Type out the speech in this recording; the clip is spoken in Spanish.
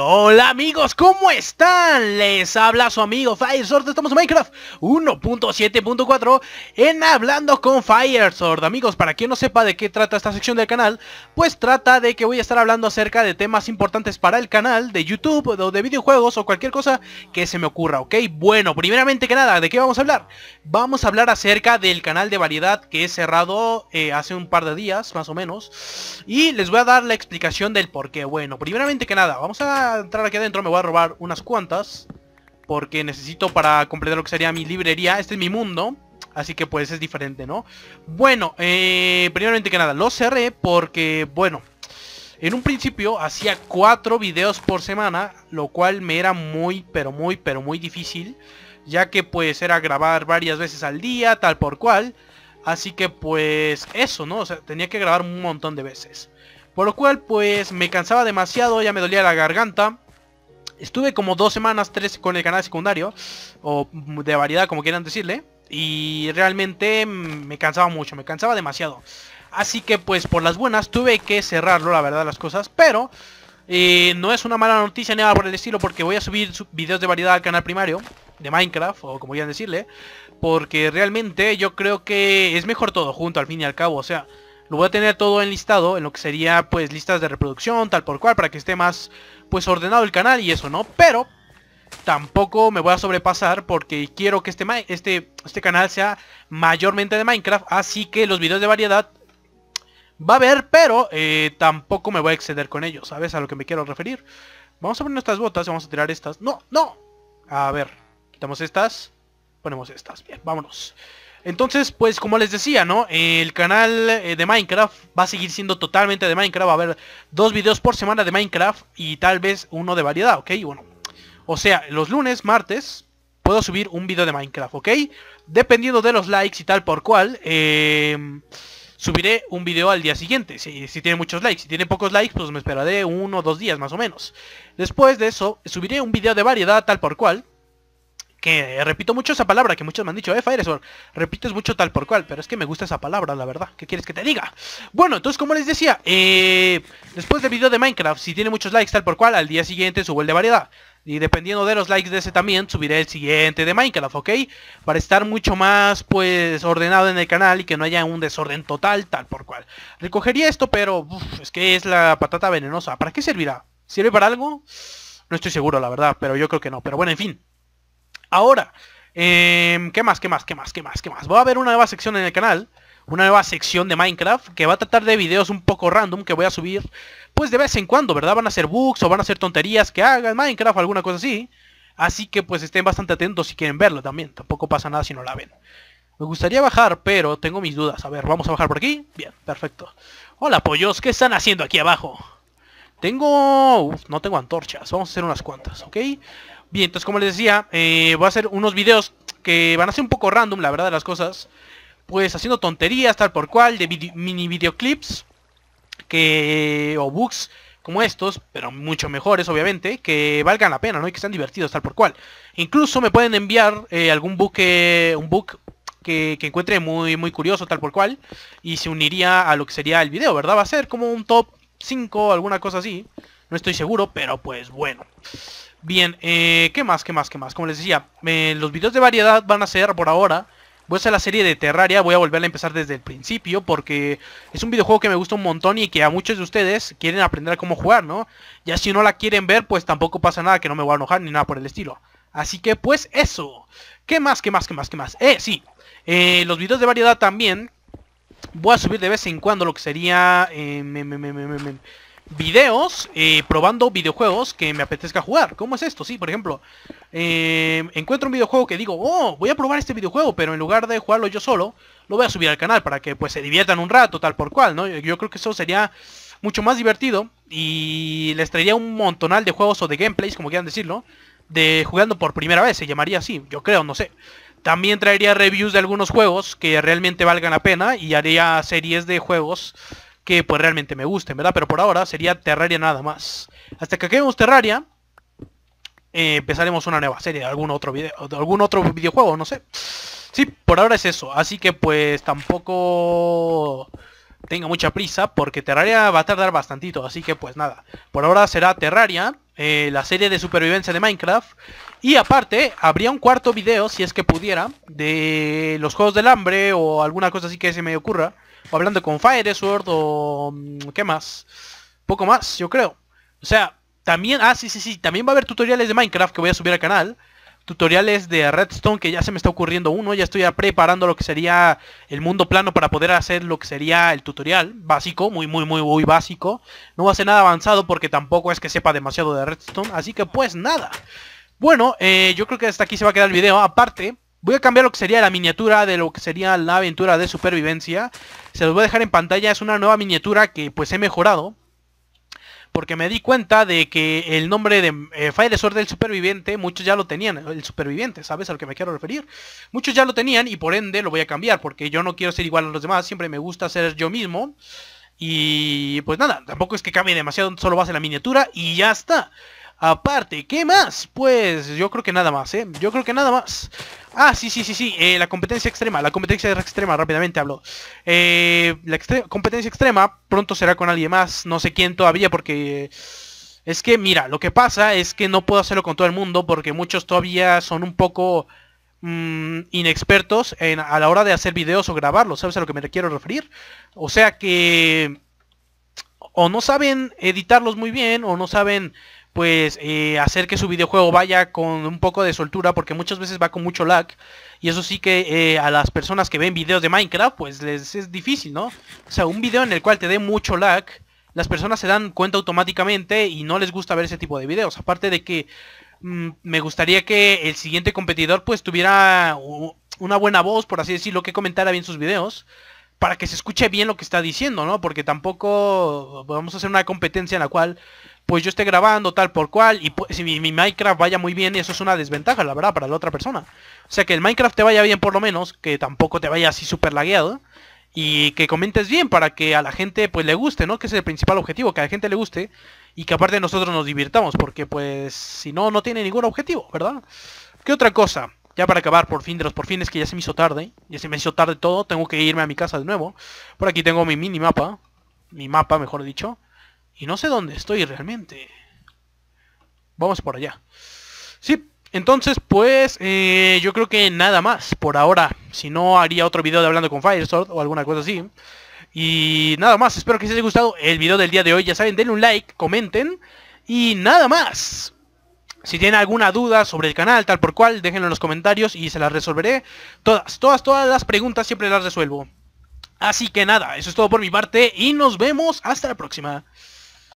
hola amigos, ¿cómo están? Les habla su amigo FireSword, estamos en Minecraft 1.7.4 en Hablando con FireSword Amigos, para quien no sepa de qué trata esta sección del canal, pues trata de que voy a estar hablando acerca de temas importantes para el canal, de YouTube, o de videojuegos o cualquier cosa que se me ocurra, ¿ok? Bueno, primeramente que nada, ¿de qué vamos a hablar? Vamos a hablar acerca del canal de variedad que he cerrado eh, hace un par de días, más o menos Y les voy a dar la explicación del por qué, bueno, primeramente que nada, vamos a entrar aquí adentro, me voy a robar unas cuantas Porque necesito para completar lo que sería mi librería Este es mi mundo Así que pues es diferente, ¿no? Bueno, eh, primeramente que nada, lo cerré porque, bueno En un principio hacía cuatro videos por semana Lo cual me era muy, pero muy, pero muy difícil Ya que pues era grabar varias veces al día, tal por cual Así que pues eso, ¿no? O sea, tenía que grabar un montón de veces por lo cual pues me cansaba demasiado, ya me dolía la garganta. Estuve como dos semanas, tres con el canal secundario, o de variedad como quieran decirle. Y realmente me cansaba mucho, me cansaba demasiado. Así que pues por las buenas tuve que cerrarlo, la verdad, las cosas. Pero eh, no es una mala noticia ni nada por el estilo porque voy a subir videos de variedad al canal primario de Minecraft, o como quieran decirle. Porque realmente yo creo que es mejor todo junto al fin y al cabo. O sea, lo voy a tener todo enlistado en lo que sería pues listas de reproducción, tal por cual, para que esté más pues ordenado el canal y eso, ¿no? Pero tampoco me voy a sobrepasar porque quiero que este, este, este canal sea mayormente de Minecraft. Así que los videos de variedad va a haber, pero eh, tampoco me voy a exceder con ellos, ¿sabes? A lo que me quiero referir. Vamos a poner nuestras botas vamos a tirar estas. ¡No! ¡No! A ver, quitamos estas, ponemos estas. Bien, vámonos. Entonces, pues como les decía, ¿no? El canal eh, de Minecraft va a seguir siendo totalmente de Minecraft. Va a haber dos videos por semana de Minecraft y tal vez uno de variedad, ¿ok? Bueno, o sea, los lunes, martes, puedo subir un video de Minecraft, ¿ok? Dependiendo de los likes y tal por cual, em, subiré un video al día siguiente. Si, si tiene muchos likes, si tiene pocos likes, pues me esperaré uno o dos días más o menos. Después de eso, subiré un video de variedad tal por cual que repito mucho esa palabra que muchos me han dicho, eh, repito repites mucho tal por cual, pero es que me gusta esa palabra, la verdad, ¿qué quieres que te diga? Bueno, entonces como les decía, eh, después del video de Minecraft, si tiene muchos likes tal por cual, al día siguiente subo el de variedad. Y dependiendo de los likes de ese también, subiré el siguiente de Minecraft, ¿ok? Para estar mucho más, pues, ordenado en el canal y que no haya un desorden total, tal por cual. Recogería esto, pero es que es la patata venenosa. ¿Para qué servirá? ¿Sirve para algo? No estoy seguro, la verdad, pero yo creo que no. Pero bueno, en fin. Ahora, em, ¿qué más? ¿Qué más? ¿Qué más? ¿Qué más? ¿Qué más? Voy a ver una nueva sección en el canal. Una nueva sección de Minecraft que va a tratar de videos un poco random que voy a subir pues de vez en cuando, ¿verdad? Van a ser bugs o van a ser tonterías que hagan Minecraft o alguna cosa así. Así que pues estén bastante atentos si quieren verlo también. Tampoco pasa nada si no la ven. Me gustaría bajar, pero tengo mis dudas. A ver, vamos a bajar por aquí. Bien, perfecto. Hola, pollos. ¿Qué están haciendo aquí abajo? Tengo... Uf, no tengo antorchas. Vamos a hacer unas cuantas, ¿ok? Bien, entonces como les decía, eh, voy a hacer unos videos que van a ser un poco random, la verdad de las cosas. Pues haciendo tonterías, tal por cual, de mini videoclips. Que. o books como estos, pero mucho mejores obviamente, que valgan la pena, ¿no? Y que sean divertidos tal por cual. Incluso me pueden enviar eh, algún book, un book que, encuentre muy, muy curioso tal por cual. Y se uniría a lo que sería el video, ¿verdad? Va a ser como un top 5 alguna cosa así. No estoy seguro, pero pues bueno. Bien, eh, ¿qué más? ¿Qué más? ¿Qué más? Como les decía, eh, los videos de variedad van a ser por ahora... Voy a hacer la serie de Terraria, voy a volver a empezar desde el principio porque es un videojuego que me gusta un montón y que a muchos de ustedes quieren aprender a cómo jugar, ¿no? Ya si no la quieren ver, pues tampoco pasa nada, que no me voy a enojar ni nada por el estilo. Así que pues eso. ¿Qué más? ¿Qué más? ¿Qué más? ¿Qué más? Eh, sí. Eh, los videos de variedad también. Voy a subir de vez en cuando lo que sería... Eh, me, me, me, videos eh, probando videojuegos que me apetezca jugar. ¿Cómo es esto? Sí, por ejemplo, eh, encuentro un videojuego que digo, oh, voy a probar este videojuego, pero en lugar de jugarlo yo solo, lo voy a subir al canal para que pues se diviertan un rato, tal por cual, ¿no? Yo creo que eso sería mucho más divertido y les traería un montonal de juegos o de gameplays, como quieran decirlo, de jugando por primera vez, se llamaría así, yo creo, no sé. También traería reviews de algunos juegos que realmente valgan la pena y haría series de juegos que pues realmente me gusten, ¿verdad? Pero por ahora sería Terraria nada más. Hasta que acabemos Terraria, eh, empezaremos una nueva serie, algún otro video, algún otro videojuego, no sé. Sí, por ahora es eso. Así que pues tampoco tenga mucha prisa porque Terraria va a tardar bastantito. Así que pues nada, por ahora será Terraria. Eh, la serie de supervivencia de Minecraft. Y aparte, habría un cuarto video, si es que pudiera, de los Juegos del Hambre o alguna cosa así que se me ocurra. O hablando con Fire Sword o... Mm, ¿Qué más? Poco más, yo creo. O sea, también... Ah, sí, sí, sí. También va a haber tutoriales de Minecraft que voy a subir al canal tutoriales de Redstone que ya se me está ocurriendo uno, ya estoy preparando lo que sería el mundo plano para poder hacer lo que sería el tutorial básico, muy muy muy muy básico. No va a ser nada avanzado porque tampoco es que sepa demasiado de Redstone, así que pues nada. Bueno, eh, yo creo que hasta aquí se va a quedar el video, aparte... Voy a cambiar lo que sería la miniatura de lo que sería la aventura de supervivencia. Se los voy a dejar en pantalla. Es una nueva miniatura que pues he mejorado porque me di cuenta de que el nombre de eh, Fire Sword del superviviente, muchos ya lo tenían, el superviviente, ¿sabes a lo que me quiero referir? Muchos ya lo tenían y por ende lo voy a cambiar, porque yo no quiero ser igual a los demás, siempre me gusta ser yo mismo. Y pues nada, tampoco es que cambie demasiado, solo va a ser la miniatura y ya está. Aparte, ¿qué más? Pues yo creo que nada más, ¿eh? Yo creo que nada más. Ah, sí, sí, sí, sí. Eh, la competencia extrema. La competencia extrema, rápidamente hablo. Eh, la competencia extrema pronto será con alguien más. No sé quién todavía porque... Es que, mira, lo que pasa es que no puedo hacerlo con todo el mundo porque muchos todavía son un poco mm, inexpertos a la hora de hacer videos o grabarlos. ¿Sabes a lo que me quiero referir? O sea que... O no saben editarlos muy bien o no saben pues eh, hacer que su videojuego vaya con un poco de soltura porque muchas veces va con mucho lag y eso sí que eh, a las personas que ven videos de Minecraft pues les es difícil, ¿no? O sea, un video en el cual te dé mucho lag, las personas se dan cuenta automáticamente y no les gusta ver ese tipo de videos, aparte de que mm, me gustaría que el siguiente competidor pues tuviera una buena voz, por así decirlo, que comentara bien sus videos para que se escuche bien lo que está diciendo, ¿no? Porque tampoco vamos a hacer una competencia en la cual pues yo esté grabando tal por cual y si pues, mi, Minecraft vaya muy bien, eso es una desventaja, la verdad, para la otra persona. O sea, que el Minecraft te vaya bien por lo menos, que tampoco te vaya así súper lagueado y que comentes bien para que a la gente pues le guste, ¿no? Que es el principal objetivo, que a la gente le guste y que aparte nosotros nos divirtamos, porque pues si no, no tiene ningún objetivo, ¿verdad? ¿Qué otra cosa? Ya para acabar, por fin de los por fin, es que ya se me hizo tarde, ya se me hizo tarde todo, tengo que irme a mi casa de nuevo. Por aquí tengo mi mini mapa mi mapa mejor dicho, y no sé dónde estoy realmente. Vamos por allá. Sí, entonces pues eh, yo creo que nada más por ahora. Si no haría otro video de hablando con Firesword o alguna cosa así. Y nada más, espero que les haya gustado el video del día de hoy. Ya saben, denle un like, comenten. Y nada más. Si tienen alguna duda sobre el canal, tal por cual, déjenlo en los comentarios y se las resolveré. Todas, todas, todas las preguntas siempre las resuelvo. Así que nada, eso es todo por mi parte y nos vemos hasta la próxima.